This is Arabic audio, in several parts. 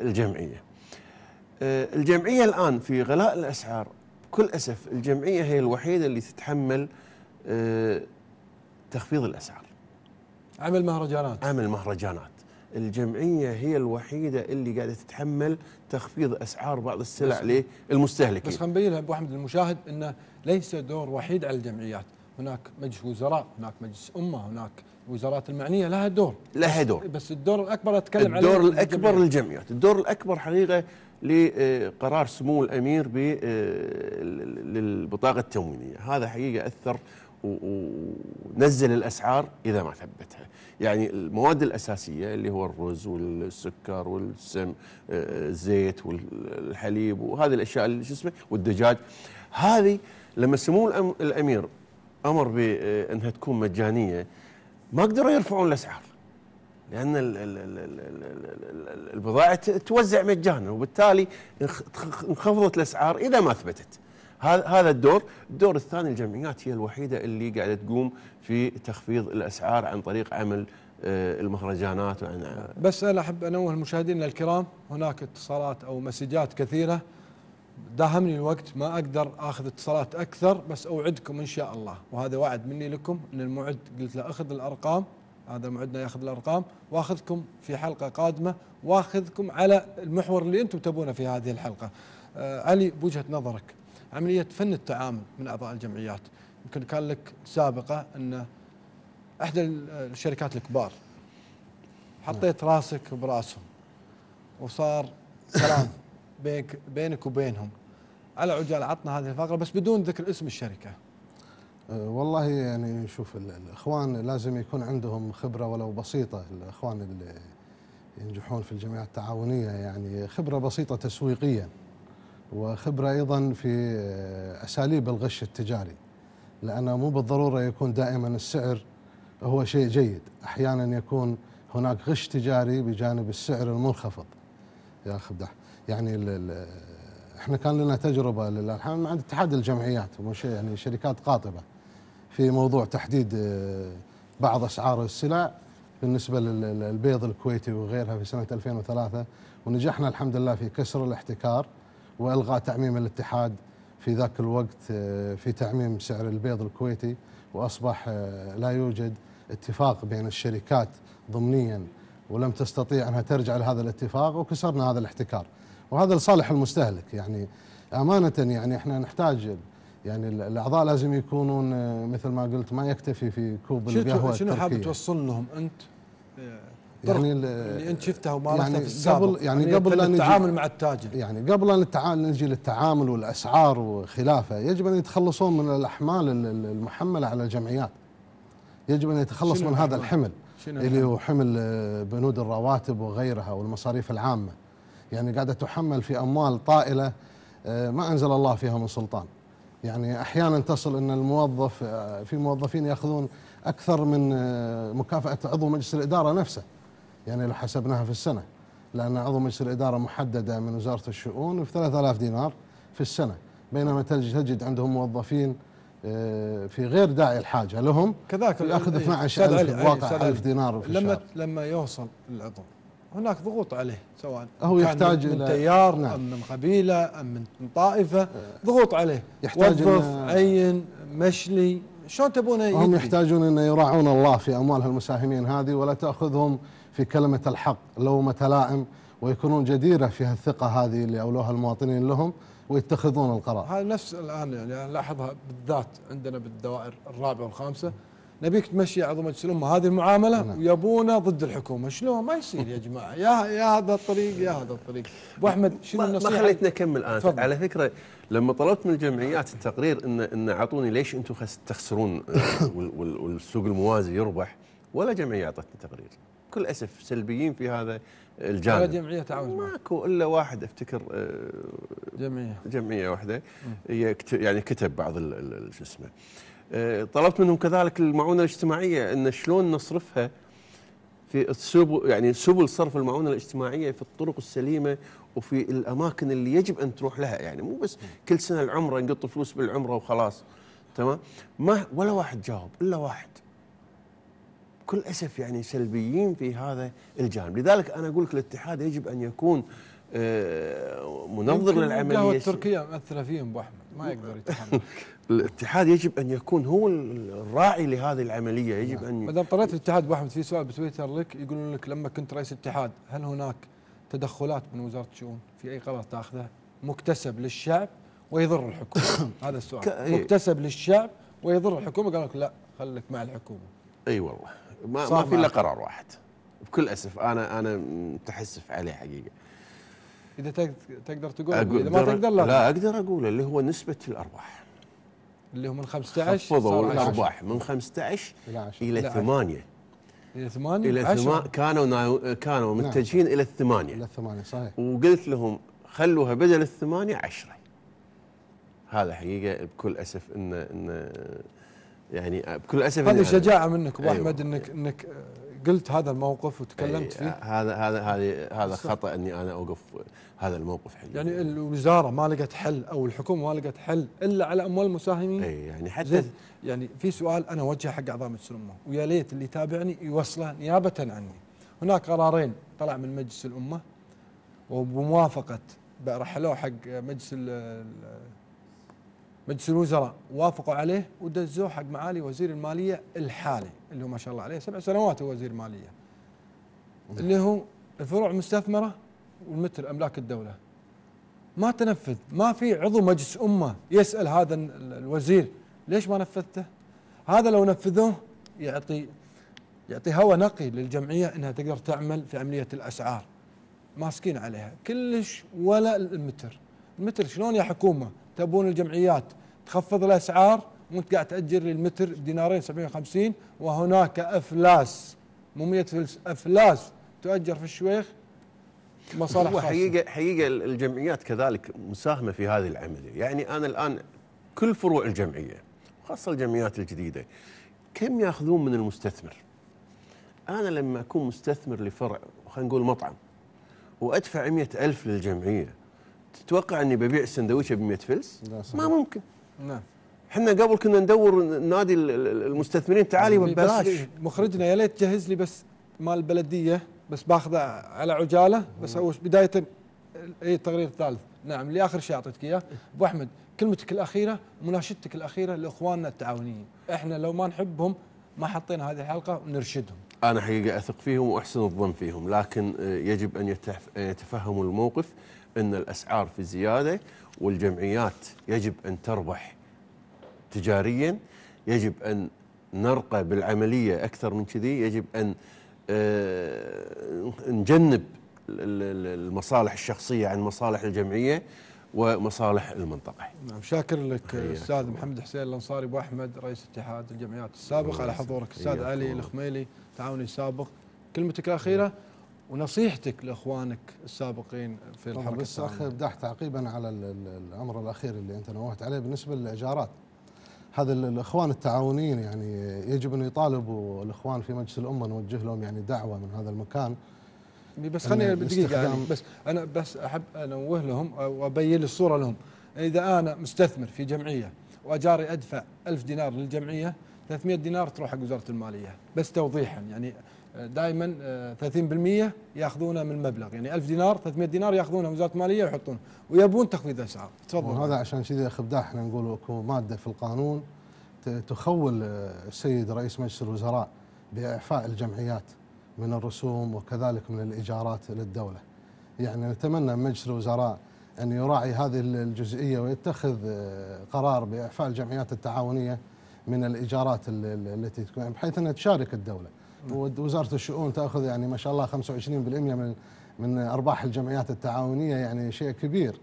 الجمعيه. آه، الجمعيه الان في غلاء الاسعار بكل اسف الجمعيه هي الوحيده اللي تتحمل آه، تخفيض الاسعار. عمل مهرجانات عمل مهرجانات الجمعيه هي الوحيده اللي قاعده تتحمل تخفيض اسعار بعض السلع للمستهلكين بس خلينا نبين ابو احمد للمشاهد انه ليس دور وحيد على الجمعيات هناك مجلس وزراء هناك مجلس امه هناك الوزارات المعنيه لها دور لها دور بس الدور الاكبر اتكلم الدور عليه الاكبر للجمعيات الدور الاكبر حقيقه لقرار سمو الامير آه، للبطاقه التموينيه هذا حقيقه اثر ونزل الاسعار اذا ما ثبتها يعني المواد الاساسيه اللي هو الرز والسكر والسم آه، الزيت والحليب وهذه الاشياء اللي شو اسمه والدجاج هذه لما سمو الامير امر بانها آه، تكون مجانيه ما قدروا يرفعون الاسعار لان البضائع توزع مجانا وبالتالي انخفضت الاسعار اذا ما ثبتت هذا الدور الدور الثاني الجمعيات هي الوحيده اللي قاعده تقوم في تخفيض الاسعار عن طريق عمل آه، المهرجانات وعن بس انا احب انوه المشاهدين الكرام هناك اتصالات او مسجات كثيره داهمني الوقت ما اقدر اخذ اتصالات اكثر بس اوعدكم ان شاء الله وهذا وعد مني لكم ان الموعد قلت له اخذ الارقام هذا موعدنا ياخذ الارقام واخذكم في حلقه قادمه واخذكم على المحور اللي انتم تبونه في هذه الحلقه. آه علي بوجهه نظرك عمليه فن التعامل من اعضاء الجمعيات يمكن كان لك سابقه ان احدى الشركات الكبار حطيت راسك براسهم وصار كلام بينك بينك وبينهم على عجال عطنا هذه الفقره بس بدون ذكر اسم الشركه أه، والله يعني شوف الاخوان لازم يكون عندهم خبره ولو بسيطه الاخوان اللي ينجحون في الجمعيات التعاونيه يعني خبره بسيطه تسويقيا وخبره ايضا في أه، اساليب الغش التجاري لانه مو بالضروره يكون دائما السعر هو شيء جيد احيانا يكون هناك غش تجاري بجانب السعر المنخفض يا خبدح يعني احنا كان لنا تجربه لله مع اتحاد الجمعيات ومش يعني شركات قاطبه في موضوع تحديد آه، بعض اسعار السلع بالنسبه للبيض الكويتي وغيرها في سنه 2003 ونجحنا الحمد لله في كسر الاحتكار والغاء تعميم الاتحاد في ذاك الوقت آه، في تعميم سعر البيض الكويتي واصبح آه، لا يوجد اتفاق بين الشركات ضمنيا ولم تستطيع انها ترجع لهذا الاتفاق وكسرنا هذا الاحتكار. وهذا لصالح المستهلك يعني امانه يعني احنا نحتاج يعني الاعضاء لازم يكونون آه، مثل ما قلت ما يكتفي في كوب القهوه شنو حاب توصل لهم انت؟ آه، يعني اللي انت شفتها ومارستها يعني في السابق قبل يعني, يعني قبل ان التعامل مع التاجر يعني قبل ان نجي للتعامل والاسعار وخلافه يجب ان يتخلصون من الاحمال المحمله على الجمعيات يجب ان يتخلص من هذا الحمل اللي هو حمل آه، بنود الرواتب وغيرها والمصاريف العامه يعني قاعدة تحمل في أموال طائلة آه، ما أنزل الله فيها من سلطان يعني أحيانا تصل أن الموظف آه، في موظفين يأخذون أكثر من آه، مكافأة عضو مجلس الإدارة نفسه يعني لو حسبناها في السنة لأن عضو مجلس الإدارة محددة من وزارة الشؤون في 3000 دينار في السنة بينما تجد عندهم موظفين في غير داعي الحاجة لهم كذاك يأخذ 12000 إيه، واقع 1000 دينار في لما الشهر لما يوصل العضو هناك ضغوط عليه سواء هو يحتاج من إلى تيار نعم. أم من قبيلة أم من طائفة أه. ضغوط عليه يحتاج وظف عين مشلي شلون تبونه هم يحتاجون أن يراعون الله في أموال المساهمين هذه ولا تأخذهم في كلمة الحق لومة لائم ويكونون جديرة في الثقة هذه اللي أولوها المواطنين لهم ويتخذون القرار هذا نفس الآن يعني لاحظها بالذات عندنا بالدوائر الرابعة والخامسة نبيك تمشي عظمه الامه هذه المعامله نعم. ويبونا ضد الحكومه شلون ما يصير يا جماعه يا يا هذا الطريق يا هذا الطريق ابو احمد شنو النصيحه ما خليتني اكمل انا على فكره لما طلبت من الجمعيات التقرير ان ان اعطوني ليش انتم تخسرون آه، والسوق الموازي يربح ولا جمعيه اعطتني تقرير بكل اسف سلبيين في هذا الجانب ولا جمعيه تعاون ماكو الا واحد افتكر آه، جمعيه جمعيه واحده يعني كتب بعض شو اسمه آه، طلبت منهم كذلك المعونه الاجتماعيه ان شلون نصرفها في السبل يعني سبل صرف المعونه الاجتماعيه في الطرق السليمه وفي الاماكن اللي يجب ان تروح لها يعني مو بس كل سنه العمره نقط فلوس بالعمره وخلاص تمام ما ولا واحد جاوب الا واحد بكل اسف يعني سلبيين في هذا الجانب لذلك انا اقول لك الاتحاد يجب ان يكون آه، منظر للعمليه التركيه مؤثره فيهم ابو احمد ما يقدر يتحمل الاتحاد يجب ان يكون هو الراعي لهذه العمليه يجب نعم. ان ما دام الاتحاد ابو احمد في سؤال بتويتر لك يقولون لك لما كنت رئيس اتحاد هل هناك تدخلات من وزاره الشؤون في اي قرار تاخذه مكتسب للشعب ويضر الحكومه هذا السؤال إيه. مكتسب للشعب ويضر الحكومه قالوا لك لا خليك مع الحكومه اي والله ما, ما في الا قرار واحد بكل اسف انا انا متحسف عليه حقيقه اذا تقدر تقول اذا ما تقدر لا لا اقدر اقول اللي هو نسبه الارباح اللي هو من 15 خفضوا الارباح من 15 الى الى 8 الى 8 الى 8 كانوا كانوا نعم. متجهين الى الثمانيه الى الثمانيه صحيح وقلت لهم خلوها بدل الثمانيه 10 هذا حقيقه بكل اسف ان ان يعني بكل اسف هذه شجاعه منك ابو أيوة. احمد انك انك قلت هذا الموقف وتكلمت إيه، فيه هذا هذا هذا هذا خطا اني انا اوقف هذا الموقف حقيقي يعني الوزاره ما لقت حل او الحكومه ما لقت حل الا على اموال المساهمين اي يعني حتى يعني في سؤال انا اوجهه حق اعضاء مجلس الامه ويا ليت اللي يتابعني يوصله نيابه عني هناك قرارين طلع من مجلس الامه وبموافقه رحلوه حق مجلس مجلس الوزراء وافقوا عليه ودزوه حق معالي وزير الماليه الحالي اللي هو ما شاء الله عليه سبع سنوات هو وزير ماليه اللي هو الفروع المستثمره والمتر املاك الدوله ما تنفذ ما في عضو مجلس امه يسال هذا الوزير ليش ما نفذته؟ هذا لو نفذوه يعطي يعطي هواء نقي للجمعيه انها تقدر تعمل في عمليه الاسعار ماسكين عليها كلش ولا المتر المتر شلون يا حكومه تبون الجمعيات تخفض الاسعار وانت قاعد تاجر للمتر دينارين 750 وهناك افلاس مو 100 فلس افلاس تؤجر في الشويخ مصالح هو حقيقه حقيقه الجمعيات كذلك مساهمه في هذه العمليه، يعني انا الان كل فروع الجمعيه خاصه الجمعيات الجديده كم ياخذون من المستثمر؟ انا لما اكون مستثمر لفرع خلينا نقول مطعم وادفع 100000 للجمعيه تتوقع اني ببيع السندويشه ب 100 فلس؟ ما ممكن نعم احنا قبل كنا ندور نادي المستثمرين تعالي يعني ببلاش مخرجنا يا ليت جهز لي بس مال البلديه بس باخذه على عجاله بس اول بدايه اي التقرير الثالث نعم اللي اخر شيء اعطيتك اياه ابو احمد كلمتك الاخيره مناشدتك الاخيره لاخواننا التعاونيين احنا لو ما نحبهم ما حطينا هذه الحلقه ونرشدهم انا حقيقه اثق فيهم واحسن الظن فيهم لكن آه، يجب ان يتفهموا الموقف ان الاسعار في زياده والجمعيات يجب ان تربح تجاريا يجب ان نرقى بالعمليه اكثر من كذي يجب ان آه، نجنب المصالح الشخصيه عن مصالح الجمعيه ومصالح المنطقه. نعم شاكر لك استاذ محمد حسين الانصاري ابو احمد رئيس اتحاد الجمعيات السابق على حضورك استاذ علي الخميلي تعاوني السابق كلمتك الاخيره ونصيحتك لاخوانك السابقين في الحركه بس اخ داح تعقيبا على الامر الاخير اللي انت نوهت عليه بالنسبه للايجارات هذا الاخوان التعاونيين يعني يجب ان يطالبوا الاخوان في مجلس الامه نوجه لهم يعني دعوه من هذا المكان بس خليني دقيقه يعني بس انا بس احب انوه لهم وابين الصوره لهم اذا انا مستثمر في جمعيه واجاري ادفع ألف دينار للجمعيه 300 دينار تروح حق وزاره الماليه بس توضيحا يعني دائما 30% آه، ياخذونه من المبلغ يعني 1000 دينار 300 دينار ياخذونه وزاره الماليه ويحطونه ويبون تخفيض اسعار تفضل هذا عشان كذا خبداع احنا نقول اكو ماده في القانون تخول آه، السيد رئيس مجلس الوزراء باعفاء الجمعيات من الرسوم وكذلك من الايجارات للدوله يعني نتمنى من مجلس الوزراء ان يراعي هذه الجزئيه ويتخذ آه، قرار باعفاء الجمعيات التعاونيه من الايجارات التي تكون بحيث انها تشارك الدوله ووزاره الشؤون تاخذ يعني ما شاء الله 25% من من ارباح الجمعيات التعاونيه يعني شيء كبير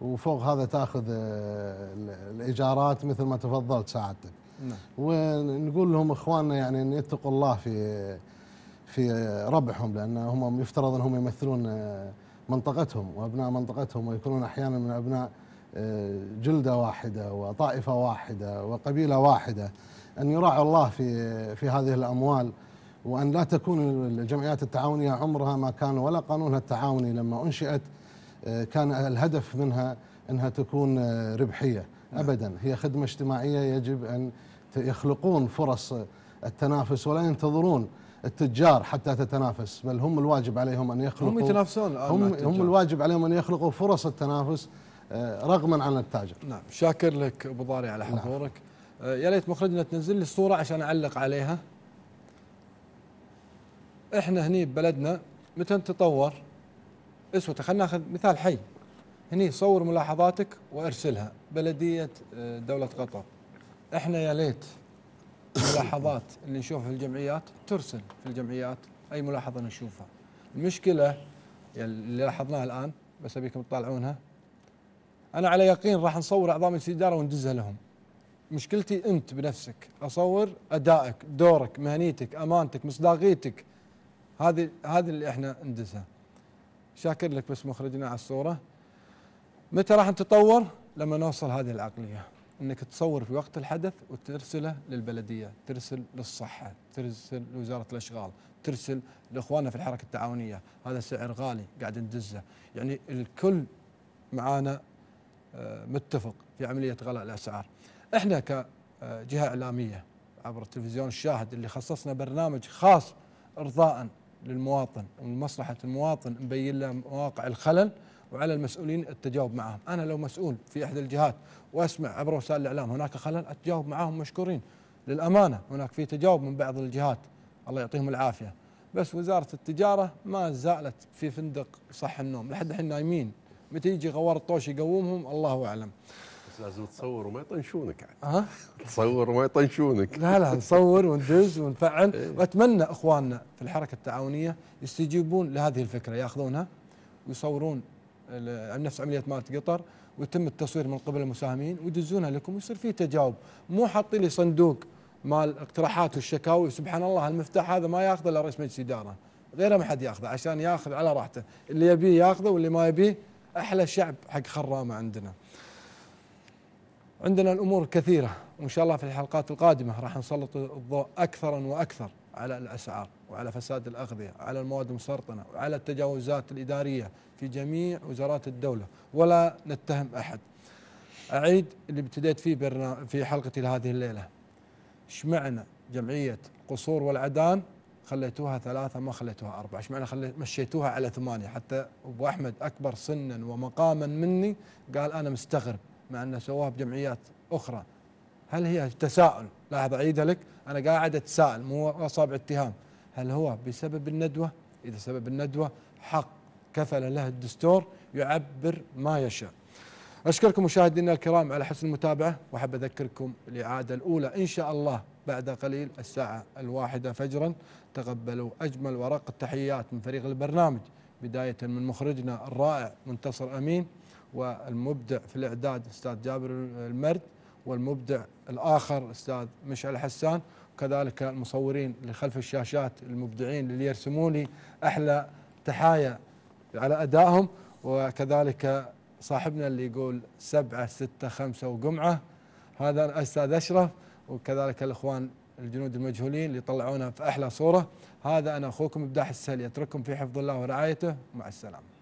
وفوق هذا تاخذ آه، الايجارات مثل ما تفضلت سعادتك نعم. ونقول لهم اخواننا يعني ان يتقوا الله في في ربحهم لان هم يفترض انهم يمثلون آه، منطقتهم وابناء منطقتهم ويكونون احيانا من ابناء آه، جلده واحده وطائفه واحده وقبيله واحده ان يراعوا الله في في هذه الاموال وأن لا تكون الجمعيات التعاونية عمرها ما كان ولا قانونها التعاوني لما أنشئت آه، كان الهدف منها أنها تكون آه، ربحية أبدا هي خدمة اجتماعية يجب أن يخلقون فرص التنافس ولا ينتظرون التجار حتى تتنافس بل هم الواجب عليهم أن يخلقوا هم يتنافسون هم, هم الواجب عليهم أن يخلقوا فرص التنافس آه، رغما عن التاجر نعم شاكر لك أبو ضاري على نعم. حضورك نعم. يا ليت مخرجنا تنزل لي الصورة عشان أعلق عليها احنا هني ببلدنا متى نتطور اسوة خلينا ناخذ مثال حي هني صور ملاحظاتك وارسلها بلديه آه، دوله قطر احنا يا ليت الملاحظات اللي نشوفها في الجمعيات ترسل في الجمعيات اي ملاحظه نشوفها المشكله اللي لاحظناها الان بس ابيكم تطالعونها انا على يقين راح نصور اعضاء مجلس الاداره وندزها لهم مشكلتي انت بنفسك اصور ادائك دورك مهنيتك امانتك مصداقيتك هذه هذه اللي احنا ندسها شاكر لك بس مخرجنا على الصوره متى راح نتطور؟ لما نوصل هذه العقليه انك تصور في وقت الحدث وترسله للبلديه، ترسل للصحه، ترسل لوزاره الاشغال، ترسل لاخواننا في الحركه التعاونيه، هذا سعر غالي قاعد ندزه، يعني الكل معانا آه، متفق في عمليه غلاء الاسعار. احنا كجهه اعلاميه عبر التلفزيون الشاهد اللي خصصنا برنامج خاص ارضاء للمواطن ومصلحة المواطن نبين له مواقع الخلل وعلى المسؤولين التجاوب معهم انا لو مسؤول في احدى الجهات واسمع عبر وسائل الاعلام هناك خلل اتجاوب معهم مشكورين للامانه هناك في تجاوب من بعض الجهات الله يعطيهم العافيه بس وزاره التجاره ما زالت في فندق صح النوم لحد الحين نايمين متى يجي غوار الطوش يقومهم الله اعلم لازم تصور وما يطنشونك يعني. ها؟ تصور وما يطنشونك لا لا نصور وندز ونفعل إيه. واتمنى اخواننا في الحركه التعاونيه يستجيبون لهذه الفكره ياخذونها ويصورون نفس عمليه مالت قطر ويتم التصوير من قبل المساهمين ويدزونها لكم ويصير في تجاوب مو حاطين لي صندوق مال اقتراحات والشكاوي سبحان الله المفتاح هذا ما ياخذه الا رئيس مجلس اداره غيره ما حد ياخذه عشان ياخذ على راحته اللي يبيه ياخذه واللي ما يبيه احلى شعب حق خرامه عندنا عندنا الأمور كثيرة وإن شاء الله في الحلقات القادمة راح نسلط الضوء أكثرا وأكثر على الأسعار وعلى فساد الأغذية على المواد المسرطنة وعلى التجاوزات الإدارية في جميع وزارات الدولة ولا نتهم أحد أعيد اللي ابتديت فيه في حلقتي لهذه الليلة شمعنا جمعية قصور والعدان خليتوها ثلاثة ما خليتوها أربعة شمعنا خلي مشيتوها على ثمانية حتى أبو أحمد أكبر سنا ومقاما مني قال أنا مستغرب مع أنه سووها بجمعيات أخرى هل هي تساؤل لاحظ أعيدها لك أنا قاعد أتساءل مو أصاب اتهام هل هو بسبب الندوة إذا سبب الندوة حق كفل له الدستور يعبر ما يشاء أشكركم مشاهدينا الكرام على حسن المتابعة وأحب أذكركم الإعادة الأولى إن شاء الله بعد قليل الساعة الواحدة فجرا تقبلوا أجمل ورق التحيات من فريق البرنامج بداية من مخرجنا الرائع منتصر أمين والمبدع في الاعداد استاذ جابر المرد والمبدع الاخر استاذ مشعل حسان وكذلك المصورين اللي خلف الشاشات المبدعين اللي يرسمون لي احلى تحايا على ادائهم وكذلك صاحبنا اللي يقول سبعة ستة خمسة وقمعة هذا الأستاذ أشرف وكذلك الإخوان الجنود المجهولين اللي طلعونا في أحلى صورة هذا أنا أخوكم إبداح السهل يترككم في حفظ الله ورعايته مع السلامة